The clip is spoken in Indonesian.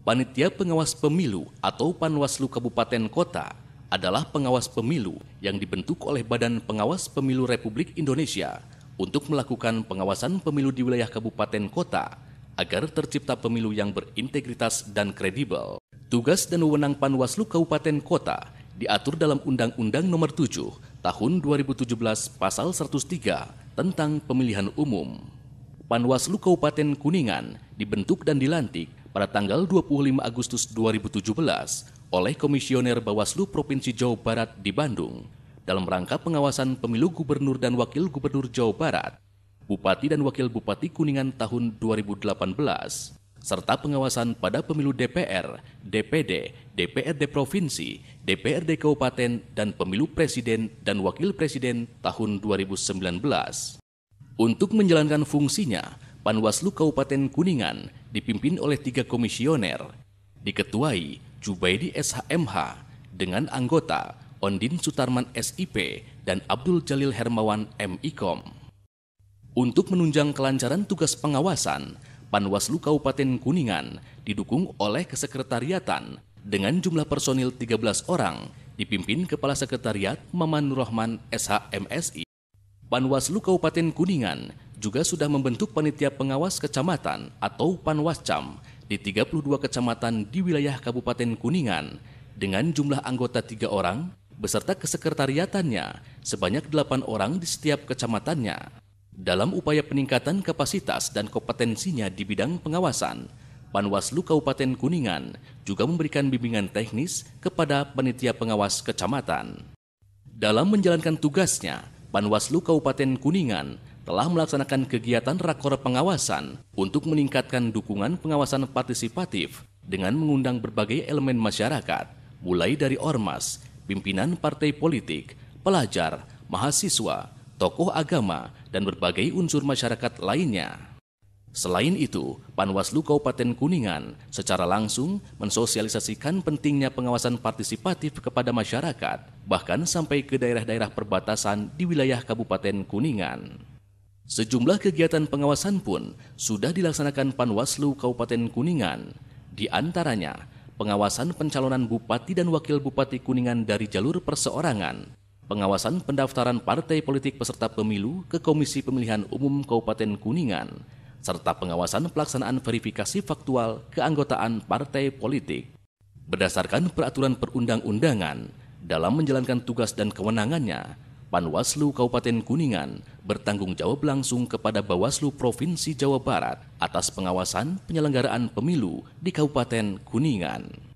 Panitia Pengawas Pemilu atau Panwaslu Kabupaten Kota adalah pengawas pemilu yang dibentuk oleh Badan Pengawas Pemilu Republik Indonesia untuk melakukan pengawasan pemilu di wilayah kabupaten kota agar tercipta pemilu yang berintegritas dan kredibel. Tugas dan wewenang Panwaslu Kabupaten Kota diatur dalam Undang-Undang Nomor 7 Tahun 2017 Pasal 103 tentang Pemilihan Umum. Panwaslu Kabupaten Kuningan dibentuk dan dilantik pada tanggal 25 Agustus 2017 oleh Komisioner Bawaslu Provinsi Jawa Barat di Bandung dalam rangka pengawasan pemilu gubernur dan wakil gubernur Jawa Barat, Bupati dan Wakil Bupati Kuningan tahun 2018, serta pengawasan pada pemilu DPR, DPD, DPRD Provinsi, DPRD Kabupaten, dan pemilu Presiden dan Wakil Presiden tahun 2019. Untuk menjalankan fungsinya, Panwaslu Kabupaten Kuningan dipimpin oleh tiga komisioner, diketuai Jubaidi SHMH dengan anggota Ondin Sutarman SIP dan Abdul Jalil Hermawan MIKOM. Untuk menunjang kelancaran tugas pengawasan, Panwaslu Kabupaten Kuningan didukung oleh kesekretariatan dengan jumlah personil 13 orang dipimpin Kepala Sekretariat Maman Rohman SHMSI. Panwaslu Kabupaten Kuningan juga sudah membentuk panitia pengawas kecamatan atau Panwascam di 32 kecamatan di wilayah Kabupaten Kuningan dengan jumlah anggota tiga orang beserta kesekretariatannya sebanyak delapan orang di setiap kecamatannya. Dalam upaya peningkatan kapasitas dan kompetensinya di bidang pengawasan, Panwaslu Kabupaten Kuningan juga memberikan bimbingan teknis kepada panitia pengawas kecamatan. Dalam menjalankan tugasnya, Panwaslu Kabupaten Kuningan telah melaksanakan kegiatan rakor pengawasan untuk meningkatkan dukungan pengawasan partisipatif dengan mengundang berbagai elemen masyarakat, mulai dari ormas, pimpinan partai politik, pelajar, mahasiswa, tokoh agama, dan berbagai unsur masyarakat lainnya. Selain itu, Panwaslu Kabupaten Kuningan secara langsung mensosialisasikan pentingnya pengawasan partisipatif kepada masyarakat, bahkan sampai ke daerah-daerah perbatasan di wilayah Kabupaten Kuningan. Sejumlah kegiatan pengawasan pun sudah dilaksanakan Panwaslu Kabupaten Kuningan, di antaranya pengawasan pencalonan bupati dan wakil bupati Kuningan dari jalur perseorangan, pengawasan pendaftaran partai politik peserta pemilu ke Komisi Pemilihan Umum Kabupaten Kuningan, serta pengawasan pelaksanaan verifikasi faktual keanggotaan partai politik. Berdasarkan peraturan perundang-undangan, dalam menjalankan tugas dan kewenangannya, Panwaslu Kabupaten Kuningan bertanggung jawab langsung kepada Bawaslu Provinsi Jawa Barat atas pengawasan penyelenggaraan pemilu di Kabupaten Kuningan.